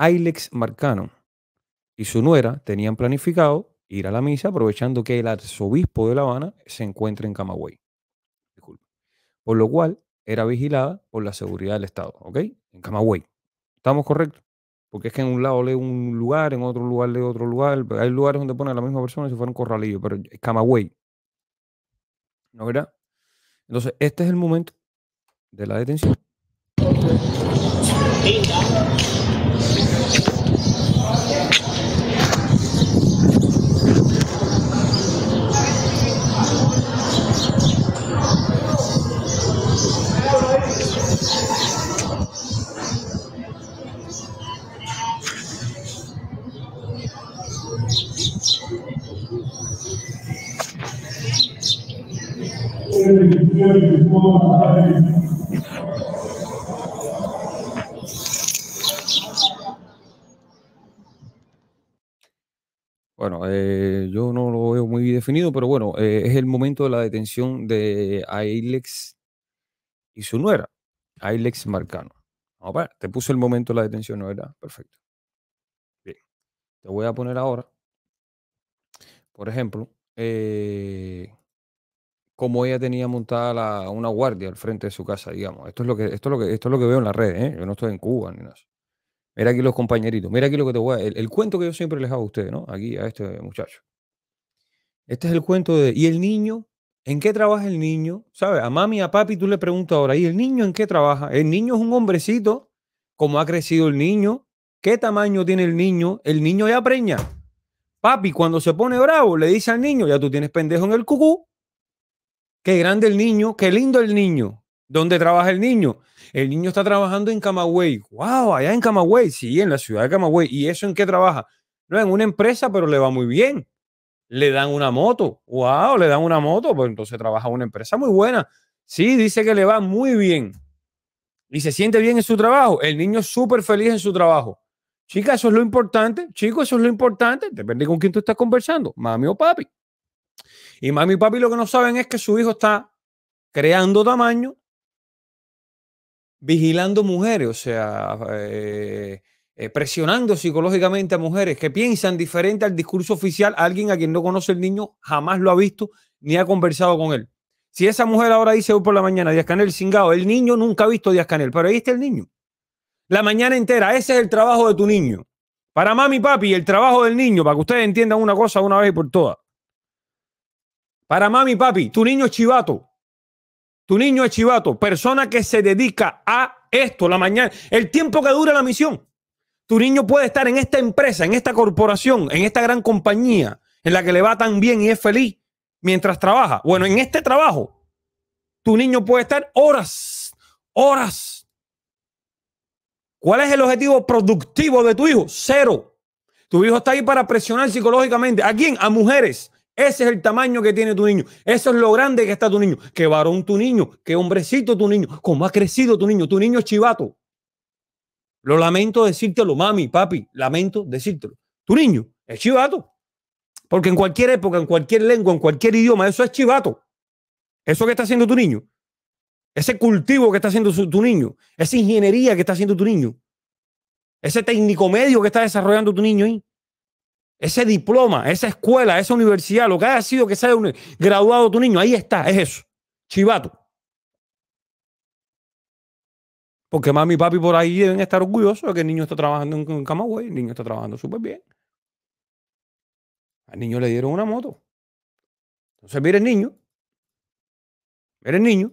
Ailex Marcano y su nuera tenían planificado ir a la misa aprovechando que el arzobispo de La Habana se encuentra en Camagüey. Disculpe. Por lo cual era vigilada por la seguridad del Estado, ¿ok? En Camagüey. ¿Estamos correctos? Porque es que en un lado lee un lugar, en otro lugar lee otro lugar. Hay lugares donde ponen a la misma persona y se fueron corralillos, pero es Camagüey. ¿No verdad? Entonces, este es el momento de la detención. Bueno, eh, yo no lo veo muy definido, pero bueno, eh, es el momento de la detención de Ailex y su nuera, Ailex Marcano. Vamos a ver, te puse el momento de la detención, ¿no era? Perfecto. Bien, te voy a poner ahora, por ejemplo, eh, como ella tenía montada una guardia al frente de su casa, digamos. Esto es lo que, esto lo que, esto es lo que veo en las redes, ¿eh? Yo no estoy en Cuba ni nada. Mira aquí los compañeritos, mira aquí lo que te voy a... El, el cuento que yo siempre les hago a ustedes, ¿no? Aquí, a este muchacho. Este es el cuento de... ¿Y el niño? ¿En qué trabaja el niño? ¿Sabes? A mami, a papi, tú le preguntas ahora, ¿y el niño en qué trabaja? El niño es un hombrecito, ¿cómo ha crecido el niño? ¿Qué tamaño tiene el niño? El niño ya preña. Papi, cuando se pone bravo, le dice al niño, ya tú tienes pendejo en el cucú. Qué grande el niño, qué lindo el niño. ¿Dónde trabaja el niño? El niño está trabajando en Camagüey. ¡Wow! Allá en Camagüey, sí, en la ciudad de Camagüey. ¿Y eso en qué trabaja? No, en una empresa, pero le va muy bien. Le dan una moto. ¡Wow! Le dan una moto. Pues entonces trabaja en una empresa muy buena. Sí, dice que le va muy bien. Y se siente bien en su trabajo. El niño es súper feliz en su trabajo. Chica, eso es lo importante. Chicos, eso es lo importante. Depende con quién tú estás conversando, mami o papi. Y mami y papi lo que no saben es que su hijo está creando tamaño, vigilando mujeres, o sea, eh, eh, presionando psicológicamente a mujeres que piensan diferente al discurso oficial, alguien a quien no conoce el niño, jamás lo ha visto ni ha conversado con él. Si esa mujer ahora dice hoy por la mañana, Díaz Canel cingado, el niño nunca ha visto Díaz Canel, pero ahí está el niño. La mañana entera, ese es el trabajo de tu niño. Para mami y papi, el trabajo del niño, para que ustedes entiendan una cosa una vez y por todas. Para mami, papi, tu niño es chivato. Tu niño es chivato. Persona que se dedica a esto, la mañana, el tiempo que dura la misión. Tu niño puede estar en esta empresa, en esta corporación, en esta gran compañía en la que le va tan bien y es feliz mientras trabaja. Bueno, en este trabajo, tu niño puede estar horas, horas. ¿Cuál es el objetivo productivo de tu hijo? Cero. Tu hijo está ahí para presionar psicológicamente. ¿A quién? A mujeres ese es el tamaño que tiene tu niño. Eso es lo grande que está tu niño. Qué varón tu niño, qué hombrecito tu niño, cómo ha crecido tu niño. Tu niño es chivato. Lo lamento decírtelo, mami, papi, lamento decírtelo. Tu niño es chivato. Porque en cualquier época, en cualquier lengua, en cualquier idioma, eso es chivato. Eso que está haciendo tu niño. Ese cultivo que está haciendo tu niño. Esa ingeniería que está haciendo tu niño. Ese técnico medio que está desarrollando tu niño ahí ese diploma, esa escuela, esa universidad, lo que haya sido que sea graduado tu niño, ahí está, es eso, chivato. Porque mami y papi por ahí deben estar orgullosos de que el niño está trabajando en Camagüey, el niño está trabajando súper bien. Al niño le dieron una moto. Entonces, mire el niño. Mire el niño.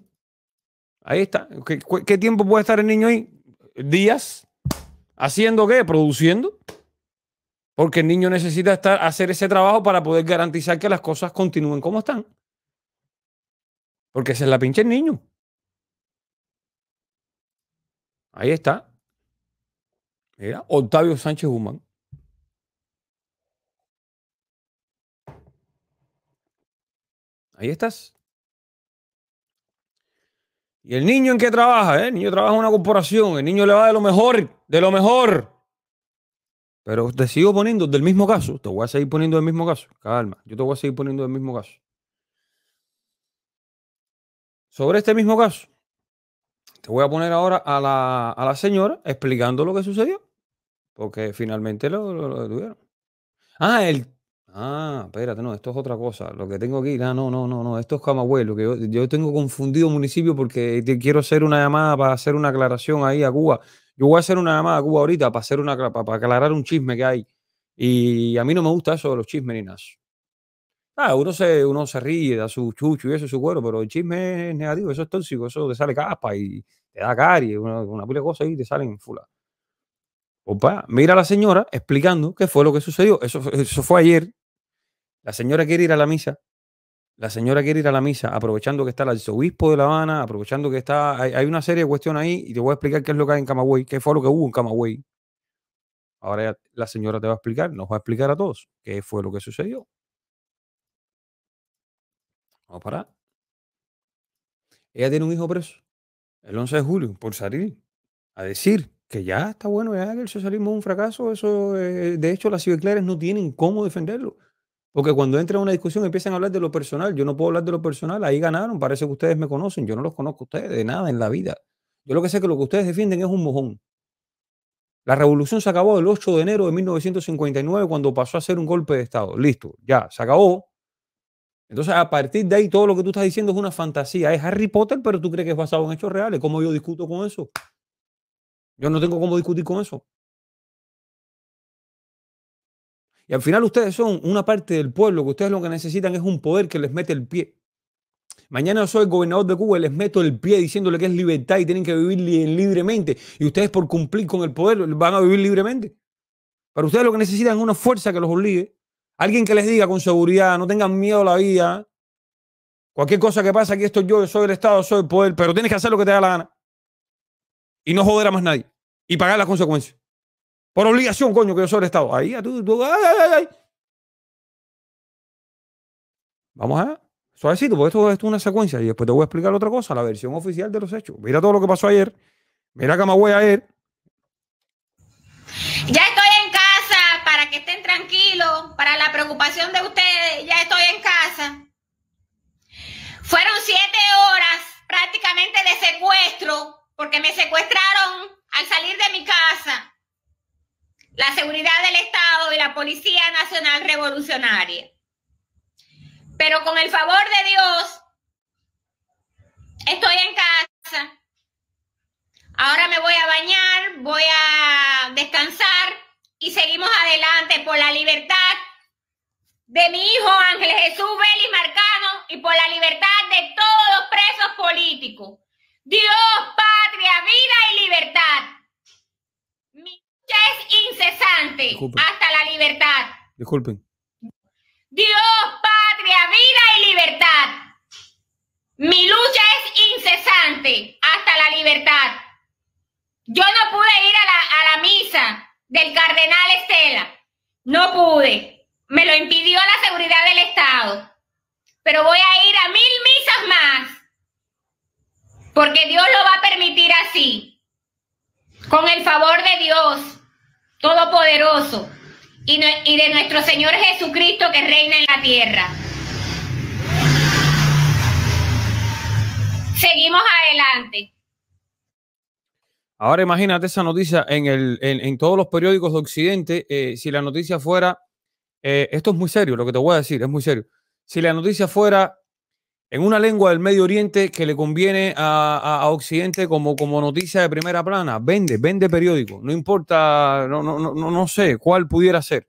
Ahí está. ¿Qué, qué tiempo puede estar el niño ahí? Días. ¿Haciendo qué? Produciendo. Porque el niño necesita estar, hacer ese trabajo para poder garantizar que las cosas continúen como están. Porque ese es la pinche el niño. Ahí está. Mira, Octavio Sánchez Humán. Ahí estás. ¿Y el niño en qué trabaja? Eh? El niño trabaja en una corporación. El niño le va de lo mejor, de lo mejor. Pero te sigo poniendo del mismo caso. Te voy a seguir poniendo del mismo caso. Calma, yo te voy a seguir poniendo del mismo caso. Sobre este mismo caso, te voy a poner ahora a la, a la señora explicando lo que sucedió. Porque finalmente lo, lo, detuvieron. Ah, el. Ah, espérate, no, esto es otra cosa. Lo que tengo aquí, ah, no, no, no, no, esto es Camagüey. Lo que yo, tengo confundido municipio porque te quiero hacer una llamada para hacer una aclaración ahí a Cuba yo voy a hacer una llamada a Cuba ahorita para, hacer una, para aclarar un chisme que hay. Y a mí no me gusta eso de los chismes ni nada. Ah, uno se, uno se ríe, da su chucho y eso, su cuero, pero el chisme es negativo, eso es tóxico, eso te sale capa y te da caries, una, pura pila de y te salen fula. Opa, mira a la señora explicando qué fue lo que sucedió. Eso, eso fue ayer. La señora quiere ir a la misa, la señora quiere ir a la misa, aprovechando que está el arzobispo de La Habana, aprovechando que está. Hay, una serie de cuestiones ahí y te voy a explicar qué es lo que hay en Camagüey, qué fue lo que hubo en Camagüey. Ahora la señora te va a explicar, nos va a explicar a todos qué fue lo que sucedió. Vamos a parar. Ella tiene un hijo preso el 11 de julio por salir a decir que ya está bueno, ya que el socialismo es un fracaso. Eso, eh, de hecho, las ciberclares no tienen cómo defenderlo. Porque cuando entran en una discusión empiezan a hablar de lo personal. Yo no puedo hablar de lo personal. Ahí ganaron. Parece que ustedes me conocen. Yo no los conozco a ustedes de nada en la vida. Yo lo que sé es que lo que ustedes defienden es un mojón. La revolución se acabó el 8 de enero de 1959 cuando pasó a ser un golpe de Estado. Listo, ya, se acabó. Entonces, a partir de ahí, todo lo que tú estás diciendo es una fantasía. Es Harry Potter, pero tú crees que es basado en hechos reales. ¿Cómo yo discuto con eso? Yo no tengo cómo discutir con eso. Y al final ustedes son una parte del pueblo, que ustedes lo que necesitan es un poder que les mete el pie. Mañana yo soy gobernador de Cuba y les meto el pie diciéndole que es libertad y tienen que vivir libremente. Y ustedes por cumplir con el poder van a vivir libremente. Pero ustedes lo que necesitan es una fuerza que los olvide. Alguien que les diga con seguridad, no tengan miedo a la vida. Cualquier cosa que pase aquí esto yo, yo soy el Estado, soy el poder, pero tienes que hacer lo que te da la gana. Y no joder a más nadie. Y pagar las consecuencias. Por obligación, coño, que yo soy el Estado. Ahí, tú, tú, ay, ay, ay. Vamos a suavecito, porque esto, es una secuencia. Y después te voy a explicar otra cosa, la versión oficial de los hechos. Mira todo lo que pasó ayer. Mira voy a ir. Ya estoy en casa para que estén tranquilos, para la preocupación de ustedes. Ya estoy en casa. Fueron siete horas prácticamente de secuestro, porque me secuestraron al salir de mi casa la seguridad del Estado y la Policía Nacional Revolucionaria. Pero con el favor de Dios, estoy en casa. Ahora me voy a bañar, voy a descansar y seguimos adelante por la libertad de mi hijo Ángel Jesús Vélez Marcano y por la libertad de todos los presos políticos. Dios, patria, vida y libertad es incesante hasta la libertad. Disculpen. Dios, patria, vida y libertad. Mi lucha es incesante hasta la libertad. Yo no pude ir a la, a la misa del cardenal Estela. No pude. Me lo impidió la seguridad del Estado. Pero voy a ir a mil misas más. Porque Dios lo va a permitir así. Con el favor de Dios todopoderoso, y, de nuestro Señor Jesucristo que reina en la tierra. Seguimos adelante. Ahora imagínate esa noticia en, todos los periódicos de Occidente. Eh, si la noticia fuera, eh, esto es muy serio lo que te voy a decir, es muy serio. Si la noticia fuera en una lengua del Medio Oriente que le conviene a, Occidente como, como noticia de primera plana. Vende, vende periódico. No importa, no, no, no, no sé cuál pudiera ser.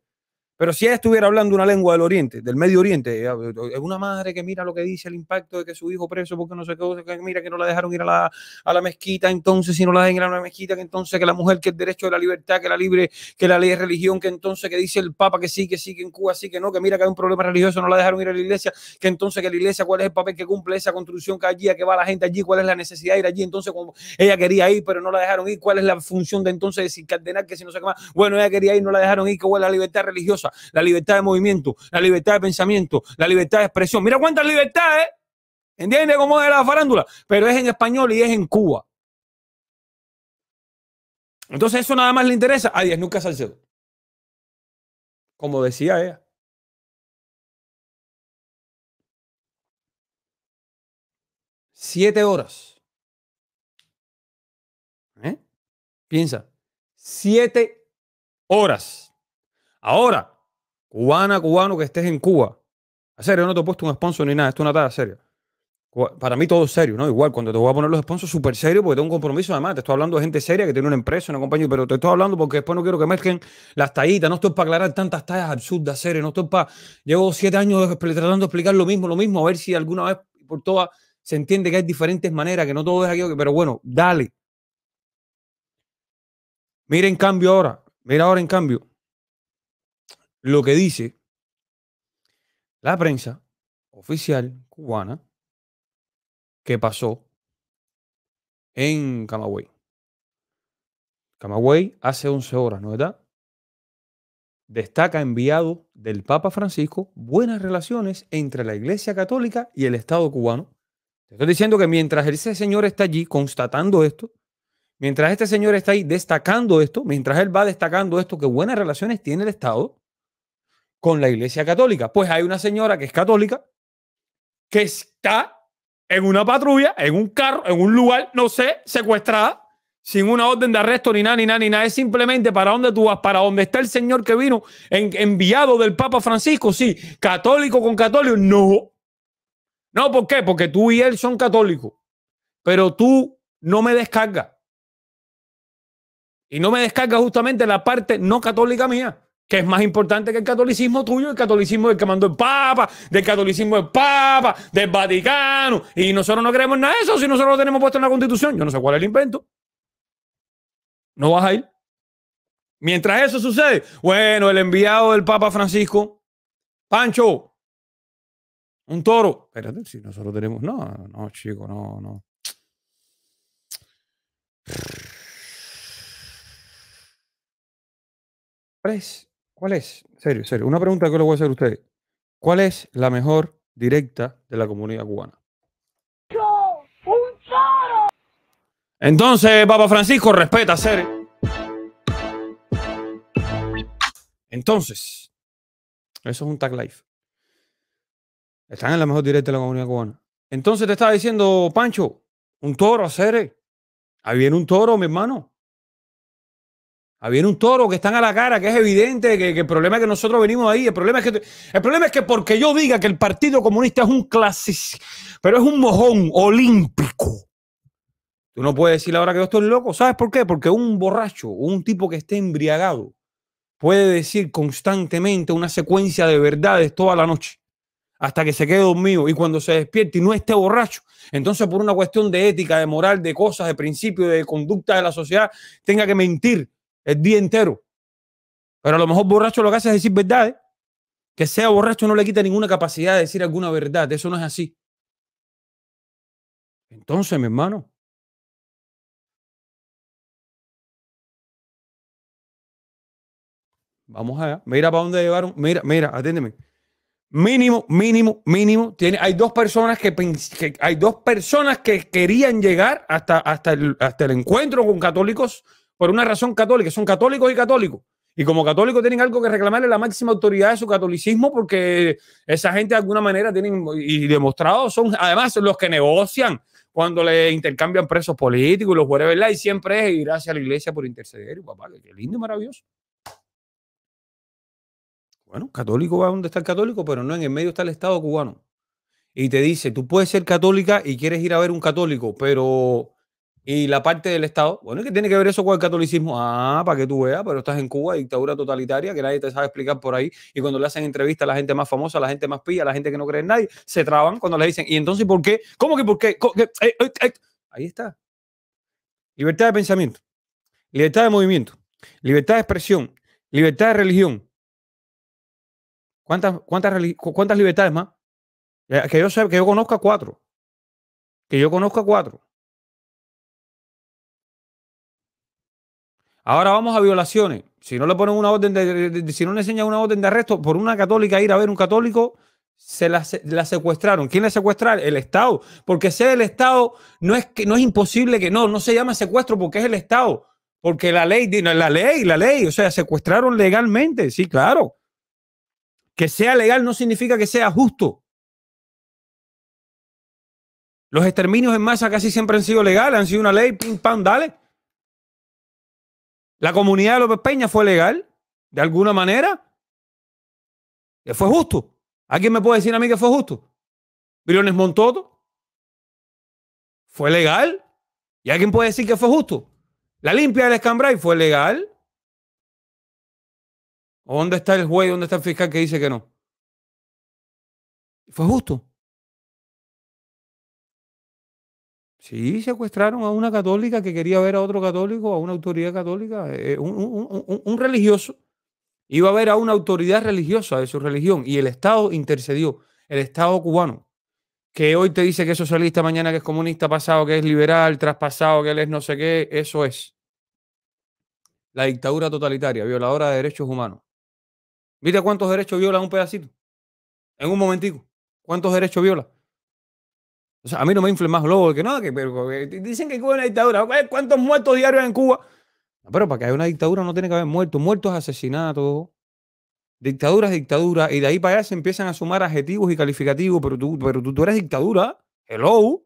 Pero si ella estuviera hablando una lengua del Oriente, del Medio Oriente, eh, es una madre que mira lo que dice el impacto de que su hijo preso porque no sé qué, mira que no la dejaron ir a la, a la mezquita, entonces si no la dejan ir a la mezquita, que entonces que la mujer, que el derecho de la libertad, que la libre, que la ley de religión, que entonces que dice el Papa que sí, que sí, que en Cuba sí, que no, que mira que hay un problema religioso, no la dejaron ir a la iglesia, que entonces que la iglesia, cuál es el papel que cumple esa construcción que allí, a que va la gente allí, cuál es la necesidad de ir allí, entonces como ella quería ir, pero no la dejaron ir, cuál es la función de entonces de cardenal que si no se sé bueno, ella quería ir, no la dejaron ir, que la libertad religiosa la libertad de movimiento, la libertad de pensamiento, la libertad de expresión. Mira cuántas libertades, ¿eh? ¿entiende cómo es la farándula? Pero es en español y es en Cuba. Entonces eso nada más le interesa a Diez Nunca Salcedo. Como decía ella. Siete horas. ¿Eh? Piensa. Siete horas. Ahora, cubana, cubano que estés en Cuba. A serio, no te he puesto un sponsor ni nada, esto es una tarea seria. Para mí todo es serio, ¿no? Igual, cuando te voy a poner los sponsors, súper serio, porque tengo un compromiso. Además, te estoy hablando de gente seria que tiene una empresa, una compañía, pero te estoy hablando porque después no quiero que mezclen las tallitas. No estoy para aclarar tantas tallas absurdas, serio. No estoy para. Llevo siete años tratando de explicar lo mismo, lo mismo, a ver si alguna vez por todas se entiende que hay diferentes maneras, que no todo es aquello que. Pero bueno, dale. Mira en cambio ahora. Mira ahora en cambio lo que dice la prensa oficial cubana que pasó en Camagüey. Camagüey hace 11 horas, ¿no es verdad? Destaca enviado del Papa Francisco buenas relaciones entre la Iglesia Católica y el Estado cubano. Te estoy diciendo que mientras ese señor está allí constatando esto, mientras este señor está ahí destacando esto, mientras él va destacando esto, que buenas relaciones tiene el Estado, con la Iglesia Católica. Pues hay una señora que es católica que está en una patrulla, en un carro, en un lugar, no sé, secuestrada, sin una orden de arresto ni nada, ni nada, ni nada. Es simplemente para dónde tú vas, para dónde está el Señor que vino en, enviado del Papa Francisco. Sí, católico con católico, no. No, ¿por qué? Porque tú y él son católicos, pero tú no me descargas. Y no me descargas justamente la parte no católica mía que es más importante que el catolicismo tuyo, el catolicismo del que mandó el Papa, del catolicismo del Papa, del Vaticano, y nosotros no creemos nada de eso si nosotros lo tenemos puesto en la Constitución. Yo no sé cuál es el invento. No vas a ir. Mientras eso sucede, bueno, el enviado del Papa Francisco, Pancho, un toro. Espérate, si nosotros tenemos. No, no, chico, no, no. ¿Cuál es? Serio, serio. Una pregunta que le voy a hacer a ustedes. ¿Cuál es la mejor directa de la comunidad cubana? ¡Un toro! Entonces, Papa Francisco, respeta, Cere. Entonces, eso es un tag life. Están en la mejor directa de la comunidad cubana. Entonces te estaba diciendo, Pancho, un toro, Cere. Ahí viene un toro, mi hermano. Había ah, un toro que están a la cara, que es evidente que, el problema es que nosotros venimos ahí. El problema, es que, el problema es que porque yo diga que el Partido Comunista es un clásico, pero es un mojón olímpico. Tú no puedes decir ahora que yo estoy loco. ¿Sabes por qué? Porque un borracho un tipo que esté embriagado puede decir constantemente una secuencia de verdades toda la noche hasta que se quede dormido y cuando se despierte y no esté borracho, entonces por una cuestión de ética, de moral, de cosas, de principio, de conducta de la sociedad, tenga que mentir el día entero. Pero a lo mejor borracho lo que hace es decir verdades. Que sea borracho no le quita ninguna capacidad de decir alguna verdad. Eso no es así. Entonces, mi hermano, Vamos allá. Mira para dónde llevaron. Mira, mira, aténdeme. Mínimo, mínimo, mínimo. Tiene, hay dos personas que, que hay dos personas que querían llegar hasta, hasta, el, hasta el encuentro con católicos por una razón católica, son católicos y católicos. Y como católicos tienen algo que reclamarle la máxima autoridad de su catolicismo porque esa gente de alguna manera tienen y demostrado son además los que negocian cuando le intercambian presos políticos y los ¿verdad? y siempre es ir hacia la iglesia por interceder, y papá, qué lindo y maravilloso. Bueno, católico va donde está el católico, pero no en el medio está el Estado cubano. Y te dice, tú puedes ser católica y quieres ir a ver un católico, pero y la parte del Estado, bueno, ¿qué tiene que ver eso con el catolicismo? Ah, para que tú veas, pero estás en Cuba, dictadura totalitaria, que nadie te sabe explicar por ahí. Y cuando le hacen entrevista a la gente más famosa, a la gente más pilla, a la gente que no cree en nadie, se traban cuando le dicen, ¿y entonces por qué? ¿Cómo que por qué? Eh, eh, eh". Ahí está. Libertad de pensamiento, libertad de movimiento, libertad de expresión, libertad de religión. ¿Cuántas, cuántas, libertades más? Que yo, sé, que yo conozca cuatro. Que yo conozca cuatro. Ahora vamos a violaciones. Si no le ponen una orden de, si no le enseñan una orden de arresto por una católica ir a ver un católico, se la, secuestraron. ¿Quién la secuestraron? El Estado. Porque sea el Estado, no es no es imposible que no, no se llama secuestro porque es el Estado. Porque la ley, la ley, la ley, o sea, secuestraron legalmente, sí, claro. Que sea legal no significa que sea justo. Los exterminios en masa casi siempre han sido legales, han sido una ley, pim, pam, dale. La comunidad de López Peña fue legal, de alguna manera. fue justo. ¿Alguien me puede decir a mí que fue justo? Briones Montoto. Fue legal. ¿Y alguien puede decir que fue justo? La limpia del Escambray fue legal. ¿O dónde está el juez? ¿Dónde está el fiscal que dice que no? Fue justo. Sí, secuestraron a una católica que quería ver a otro católico, a una autoridad católica, eh, un, religioso. Iba a ver a una autoridad religiosa de su religión y el Estado intercedió, el Estado cubano, que hoy te dice que es socialista, mañana que es comunista, pasado que es liberal, traspasado que él es no sé qué, eso es. La dictadura totalitaria, violadora de derechos humanos. ¿Viste cuántos derechos viola un pedacito? En un momentico. ¿Cuántos derechos viola? O sea, a mí no me inflen más lobo que nada, que, pero, dicen que Cuba es una dictadura. ¿Cuántos muertos diarios hay en Cuba? Pero para que haya una dictadura no tiene que haber muertos. Muertos asesinatos. Dictaduras, Dictadura es dictadura. Y de ahí para allá se empiezan a sumar adjetivos y calificativos. Pero tú, pero tú, eres dictadura. Hello.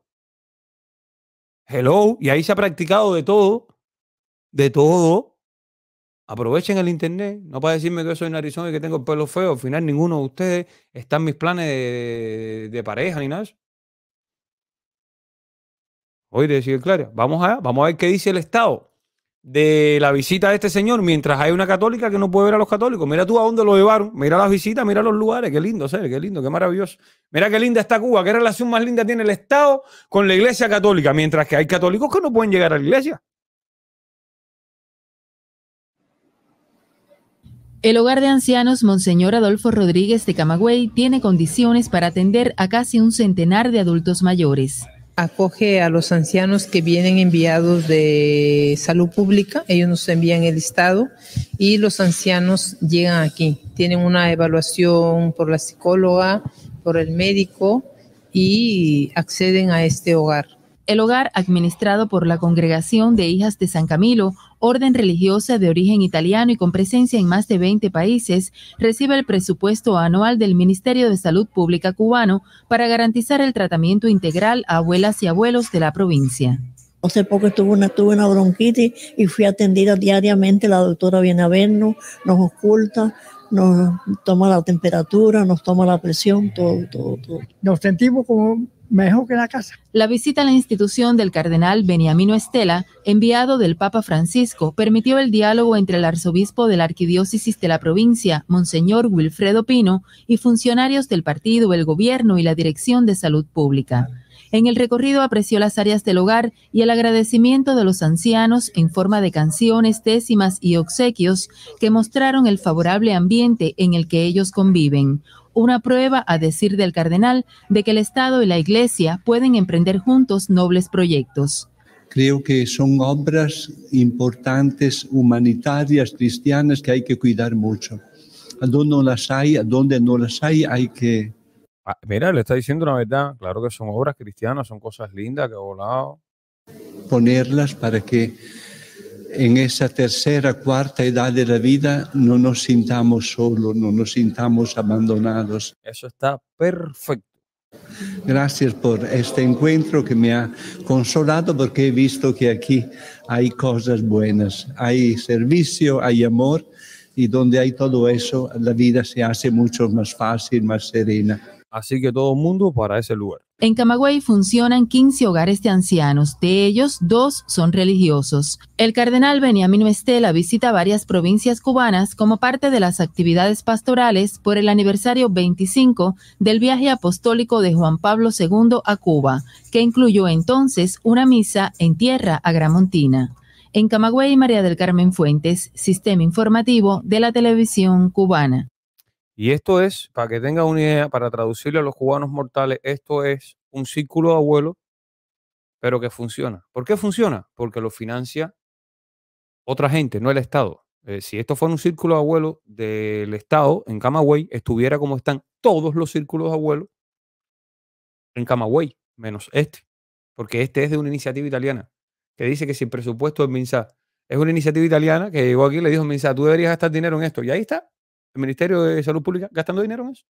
Hello. Y ahí se ha practicado de todo. De todo. Aprovechen el internet. No para decirme que soy narizón y que tengo el pelo feo. Al final ninguno de ustedes está en mis planes de pareja ni nada. Oye, decir claro. Vamos a, vamos a ver qué dice el Estado de la visita de este señor, mientras hay una católica que no puede ver a los católicos. Mira tú a dónde lo llevaron, mira las visitas, mira los lugares, qué lindo, ser, qué lindo, qué maravilloso. Mira qué linda está Cuba, qué relación más linda tiene el Estado con la Iglesia Católica, mientras que hay católicos que no pueden llegar a la Iglesia. El hogar de ancianos Monseñor Adolfo Rodríguez de Camagüey tiene condiciones para atender a casi un centenar de adultos mayores acoge a los ancianos que vienen enviados de salud pública, ellos nos envían el estado y los ancianos llegan aquí, tienen una evaluación por la psicóloga, por el médico y acceden a este hogar el hogar administrado por la Congregación de Hijas de San Camilo, orden religiosa de origen italiano y con presencia en más de 20 países, recibe el presupuesto anual del Ministerio de Salud Pública cubano para garantizar el tratamiento integral a abuelas y abuelos de la provincia. Hace poco estuve una, tuve una bronquitis y fui atendida diariamente. La doctora viene a vernos, nos oculta, nos toma la temperatura, nos toma la presión, todo, todo, todo. Nos sentimos como mejor que la casa. La visita a la institución del cardenal Beniamino Estela, enviado del Papa Francisco, permitió el diálogo entre el arzobispo de la arquidiócesis de la provincia, Monseñor Wilfredo Pino, y funcionarios del partido, el gobierno y la Dirección de Salud Pública. En el recorrido apreció las áreas del hogar y el agradecimiento de los ancianos en forma de canciones, décimas y obsequios que mostraron el favorable ambiente en el que ellos conviven una prueba, a decir del cardenal, de que el Estado y la Iglesia pueden emprender juntos nobles proyectos. Creo que son obras importantes, humanitarias, cristianas, que hay que cuidar mucho. A donde no las hay, a donde no las hay, hay que... Ah, mira, le está diciendo la verdad. Claro que son obras cristianas, son cosas lindas que ha volado. Ponerlas para que en esa tercera, cuarta edad de la vida no nos sintamos solos, no nos sintamos abandonados. Eso está perfecto. Gracias por este encuentro que me ha consolado porque he visto que aquí hay cosas buenas, hay servicio, hay amor y donde hay todo eso la vida se hace mucho más fácil, más serena. Así que todo el mundo para ese lugar. En Camagüey funcionan 15 hogares de ancianos, de ellos dos son religiosos. El cardenal Beniamino Estela visita varias provincias cubanas como parte de las actividades pastorales por el aniversario 25 del viaje apostólico de Juan Pablo II a Cuba, que incluyó entonces una misa en tierra agramontina. En Camagüey, María del Carmen Fuentes, Sistema Informativo de la Televisión Cubana. Y esto es, para que tenga una idea, para traducirle a los cubanos mortales, esto es un círculo de abuelo, pero que funciona. ¿Por qué funciona? Porque lo financia otra gente, no el Estado. Eh, si esto fuera un círculo de abuelo del Estado en Camagüey, estuviera como están todos los círculos de abuelos en Camagüey, menos este, porque este es de una iniciativa italiana que dice que sin presupuesto es MINSA. Es una iniciativa italiana que llegó aquí y le dijo, MINSA, tú deberías gastar dinero en esto. Y ahí está, el Ministerio de Salud Pública gastando dinero en eso.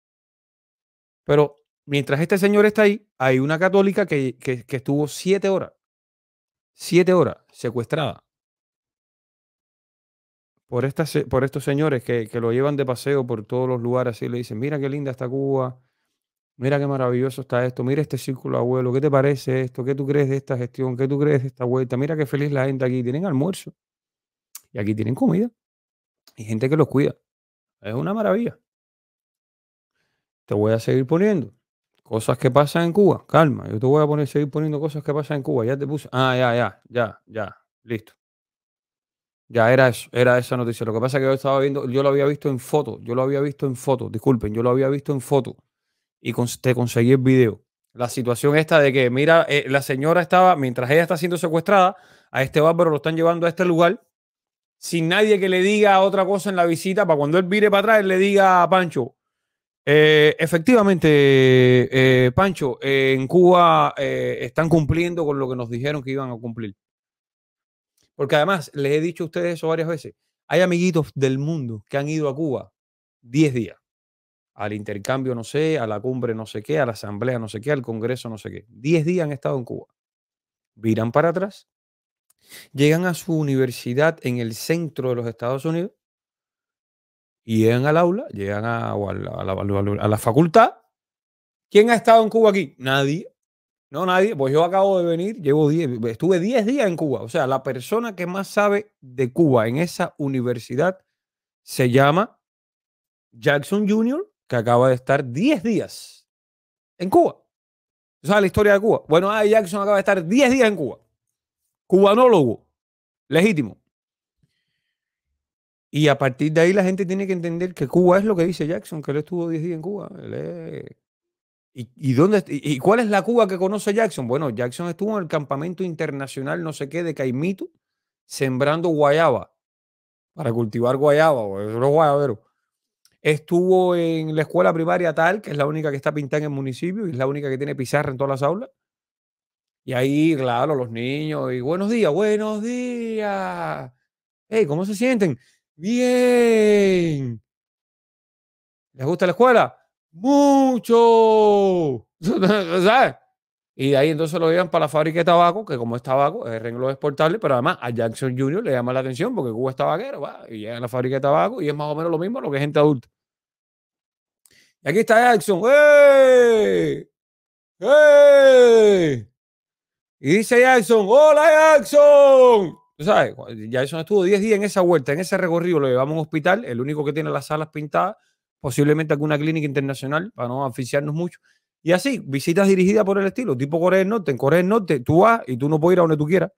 Pero mientras este señor está ahí, hay una católica que, que, estuvo siete horas, siete horas secuestrada por, por estos señores que, que, lo llevan de paseo por todos los lugares y le dicen, mira qué linda está Cuba, mira qué maravilloso está esto, mira este círculo abuelo, ¿qué te parece esto? ¿Qué tú crees de esta gestión? ¿Qué tú crees de esta vuelta? Mira qué feliz la gente aquí, tienen almuerzo y aquí tienen comida y gente que los cuida. Es una maravilla. Te voy a seguir poniendo cosas que pasan en Cuba. Calma, yo te voy a poner, seguir poniendo cosas que pasan en Cuba. Ya te puse. Ah, ya, ya, ya, ya. Listo. Ya era eso, era esa noticia. Lo que pasa es que yo estaba viendo, yo lo había visto en foto, yo lo había visto en foto, disculpen, yo lo había visto en foto y te conseguí el video. La situación esta de que, mira, eh, la señora estaba, mientras ella está siendo secuestrada, a este bárbaro lo están llevando a este lugar sin nadie que le diga otra cosa en la visita, para cuando él vire para atrás, le diga a Pancho, eh, efectivamente, eh, Pancho, eh, en Cuba están cumpliendo con lo que nos dijeron que iban a cumplir. Porque además, les he dicho a ustedes eso varias veces, hay amiguitos del mundo que han ido a Cuba 10 días, al intercambio no sé, a la cumbre no sé qué, a la asamblea no sé qué, al congreso no sé qué. 10 días han estado en Cuba. Viran para atrás llegan a su universidad en el centro de los Estados Unidos y llegan al aula, llegan a, la, facultad. ¿Quién ha estado en Cuba aquí? Nadie. No, nadie. Pues yo acabo de venir, llevo estuve 10 días en Cuba. O sea, la persona que más sabe de Cuba en esa universidad se llama Jackson Jr., que acaba de estar 10 días en Cuba. es la historia de Cuba? Bueno, ah, Jackson acaba de estar 10 días en Cuba cubanólogo, legítimo. Y a partir de ahí la gente tiene que entender que Cuba es lo que dice Jackson, que él estuvo 10 días en Cuba. ¿Y, dónde, ¿Y cuál es la Cuba que conoce Jackson? Bueno, Jackson estuvo en el campamento internacional no sé qué de Caimito, sembrando guayaba, para cultivar guayaba, o los guayaberos. Estuvo en la escuela primaria tal, que es la única que está pintada en el municipio y es la única que tiene pizarra en todas las aulas. Y ahí, claro, los niños, y buenos días, buenos días. Hey, ¿cómo se sienten? Bien. ¿Les gusta la escuela? Mucho. ¿Sabes? Y de ahí entonces lo llevan para la fábrica de tabaco, que como es tabaco, el renglón exportable, pero además a Jackson Jr. le llama la atención porque Cuba es tabaquero, va, y llega a la fábrica de tabaco y es más o menos lo mismo lo que es gente adulta. Y aquí está Jackson. ¡Ey! ¡eh! ¡Ey! ¡Eh! Y dice Jackson, hola Jackson. Tú sabes, Jackson estuvo 10 días en esa vuelta, en ese recorrido, lo llevamos a un hospital, el único que tiene las salas pintadas, posiblemente alguna clínica internacional, para no asfixiarnos mucho. Y así, visitas dirigidas por el estilo, tipo Corea del Norte. En Corea del Norte tú vas y tú no puedes ir a donde tú quieras.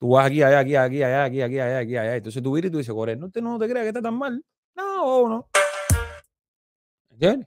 Tú vas aquí, allá, aquí, aquí, allá, aquí, aquí, allá, aquí, allá. Entonces tú vienes y tú dices, Corea del Norte no te creas que está tan mal. No, no. ¿Entiendes?